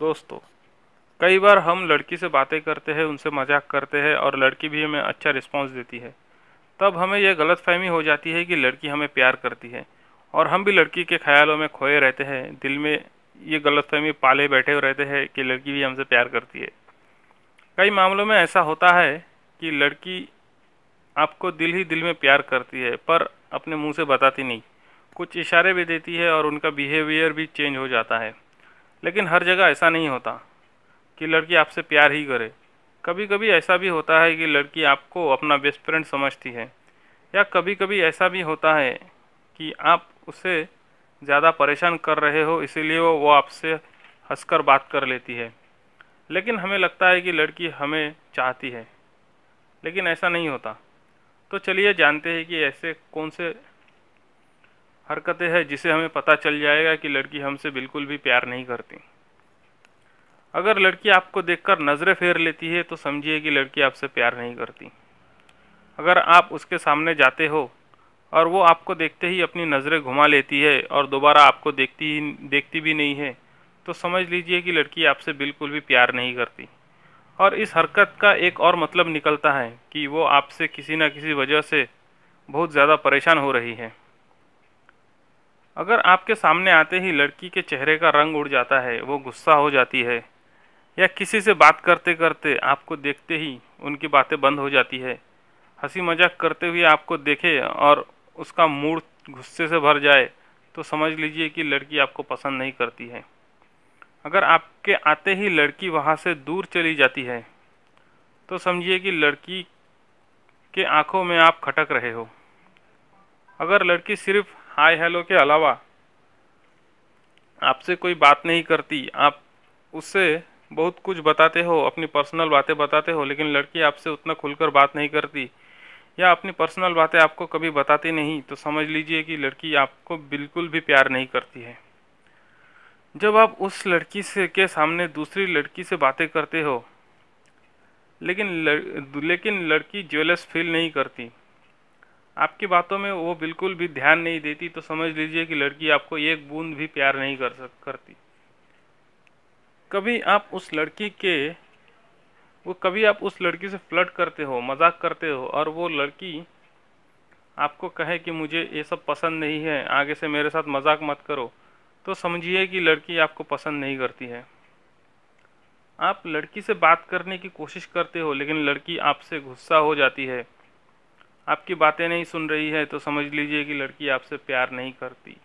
दोस्तों कई बार हम लड़की से बातें करते हैं उनसे मजाक करते हैं और लड़की भी हमें अच्छा रिस्पॉन्स देती है तब हमें यह गलत फहमी हो जाती है कि लड़की हमें प्यार करती है और हम भी लड़की के ख्यालों में खोए रहते हैं दिल में ये गलत फहमी पाले बैठे रहते हैं कि लड़की भी हमसे प्यार करती है कई मामलों में ऐसा होता है कि लड़की आपको दिल ही दिल में प्यार करती है पर अपने मुंह से बताती नहीं कुछ इशारे भी देती है और उनका बिहेवियर भी चेंज हो जाता है लेकिन हर जगह ऐसा नहीं होता कि लड़की आपसे प्यार ही करे कभी कभी ऐसा भी होता है कि लड़की आपको अपना बेस्ट फ्रेंड समझती है या कभी कभी ऐसा भी होता है कि आप उसे ज़्यादा परेशान कर रहे हो इसीलिए वो वो आपसे हंसकर बात कर लेती है लेकिन हमें लगता है कि लड़की हमें चाहती है लेकिन ऐसा नहीं होता तो चलिए जानते हैं कि ऐसे कौन से हरकतें हैं जिसे हमें पता चल जाएगा कि लड़की हमसे बिल्कुल भी प्यार नहीं करती अगर लड़की आपको देखकर नज़रें फेर लेती है तो समझिए कि लड़की आपसे प्यार नहीं करती अगर आप उसके सामने जाते हो और वो आपको देखते ही अपनी नज़रें घुमा लेती है और दोबारा आपको देखती ही देखती भी नहीं है तो समझ लीजिए कि लड़की आपसे बिल्कुल भी प्यार नहीं करती और इस हरकत का एक और मतलब निकलता है कि वो आपसे किसी न किसी वजह से बहुत ज़्यादा परेशान हो रही है अगर आपके सामने आते ही लड़की के चेहरे का रंग उड़ जाता है वो गुस्सा हो जाती है या किसी से बात करते करते आपको देखते ही उनकी बातें बंद हो जाती है हंसी मजाक करते हुए आपको देखे और उसका मूड गुस्से से भर जाए तो समझ लीजिए कि लड़की आपको पसंद नहीं करती है अगर आपके आते ही लड़की वहाँ से दूर चली जाती है तो समझिए कि लड़की के आँखों में आप खटक रहे हो अगर लड़की सिर्फ हाय हेलो के अलावा आपसे कोई बात नहीं करती आप उससे बहुत कुछ बताते हो अपनी पर्सनल बातें बताते हो लेकिन लड़की आपसे उतना खुलकर बात नहीं करती या अपनी पर्सनल बातें आपको कभी बताती नहीं तो समझ लीजिए कि लड़की आपको बिल्कुल भी प्यार नहीं करती है जब आप उस लड़की से के सामने दूसरी लड़की से बातें करते हो लेकिन लड़, लेकिन लड़की ज्वेलस फील नहीं करती आपकी बातों में वो बिल्कुल भी ध्यान नहीं देती तो समझ लीजिए कि लड़की आपको एक बूंद भी प्यार नहीं कर सक करती कभी आप उस लड़की के वो कभी आप उस लड़की से फ्लर्ट करते हो मजाक करते हो और वो लड़की आपको कहे कि मुझे ये सब पसंद नहीं है आगे से मेरे साथ मजाक मत करो तो समझिए कि लड़की आपको पसंद नहीं करती है आप लड़की से बात करने की कोशिश करते हो लेकिन लड़की आपसे गुस्सा हो जाती है आपकी बातें नहीं सुन रही है तो समझ लीजिए कि लड़की आपसे प्यार नहीं करती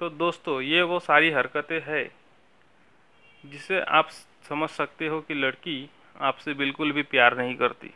तो दोस्तों ये वो सारी हरकतें है जिसे आप समझ सकते हो कि लड़की आपसे बिल्कुल भी प्यार नहीं करती